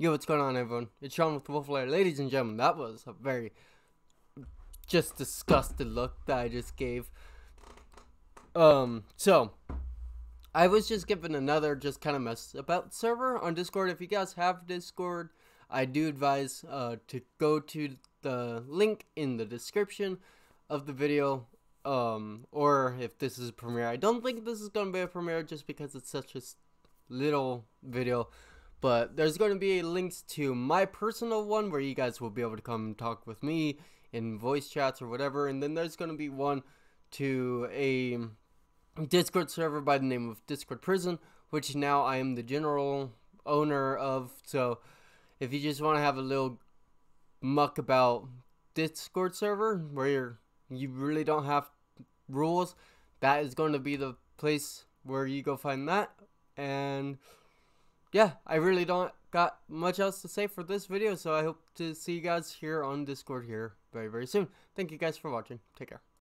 Yo, what's going on, everyone? It's Sean with Wolf Lair. Ladies and gentlemen, that was a very just disgusted look that I just gave. Um, so I was just given another just kind of mess about server on Discord. If you guys have Discord, I do advise uh, to go to the link in the description of the video. Um, or if this is a premiere, I don't think this is gonna be a premiere just because it's such a little video. But there's going to be links to my personal one where you guys will be able to come talk with me in voice chats or whatever. And then there's going to be one to a Discord server by the name of Discord Prison, which now I am the general owner of. So if you just want to have a little muck about Discord server where you really don't have rules, that is going to be the place where you go find that. And yeah, I really don't got much else to say for this video, so I hope to see you guys here on Discord here very, very soon. Thank you guys for watching. Take care.